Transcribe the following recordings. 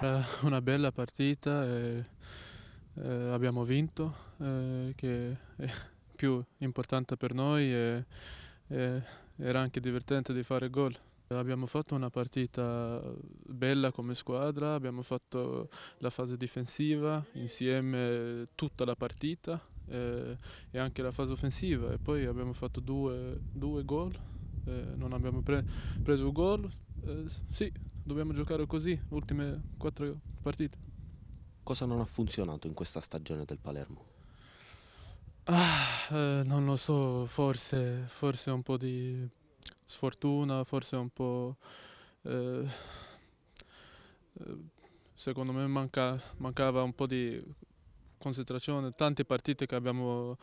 Eh, una bella partita e, eh, abbiamo vinto, eh, che è più importante per noi e, e era anche divertente di fare gol. Abbiamo fatto una partita bella come squadra, abbiamo fatto la fase difensiva insieme tutta la partita eh, e anche la fase offensiva e poi abbiamo fatto due, due gol, eh, non abbiamo pre preso gol, eh, sì, dobbiamo giocare così, ultime quattro partite. Cosa non ha funzionato in questa stagione del Palermo? Ah, eh, non lo so, forse, forse, un po' di sfortuna, forse un po'... Eh, eh secondo me manca, mancava un po' di concentrazione, tante partite che abbiamo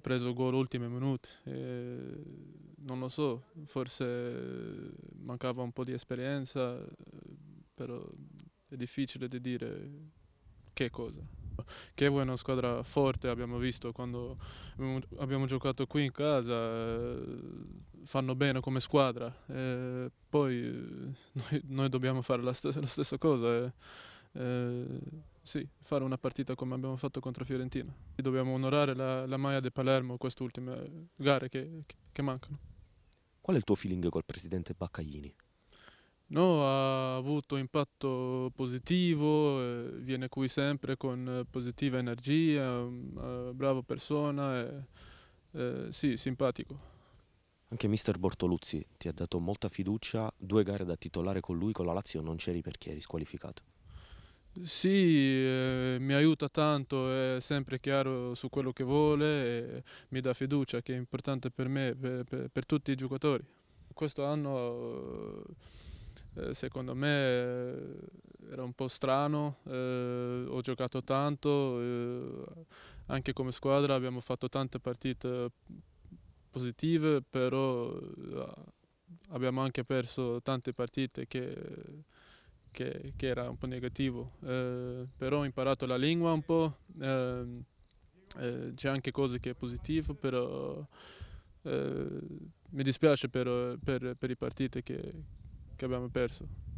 preso gol ultime minute, non lo so, forse mancava un po' di esperienza, però è difficile di dire che cosa. Chievo è una squadra forte, abbiamo visto quando abbiamo giocato qui in casa, fanno bene come squadra, e poi noi, noi, dobbiamo fare la, st la stessa cosa. E, e sì, fare una partita come abbiamo fatto contro Fiorentina. Dobbiamo onorare la, la maglia di Palermo queste ultime gare che, che, che, mancano. Qual è il tuo feeling col presidente Baccaglini? No, ha avuto impatto positivo, eh, viene qui sempre con positiva energia, eh, brava persona, eh, eh, sì, simpatico. Anche mister Bortoluzzi ti ha dato molta fiducia, due gare da titolare con lui, con la Lazio non c'eri perché eri squalificato. Sì, eh, mi aiuta tanto, è sempre chiaro su quello che vuole mi dà fiducia che è importante per me, per, per, per tutti i giocatori. Questo anno eh, secondo me eh, era un po' strano, eh, ho giocato tanto, eh, anche come squadra abbiamo fatto tante partite positive, però abbiamo anche perso tante partite che che, che era un po' negativo, eh, però ho imparato la lingua un po', ehm, eh, c'è anche cose che è positivo, però eh, mi dispiace per, per, per le partite che, che abbiamo perso.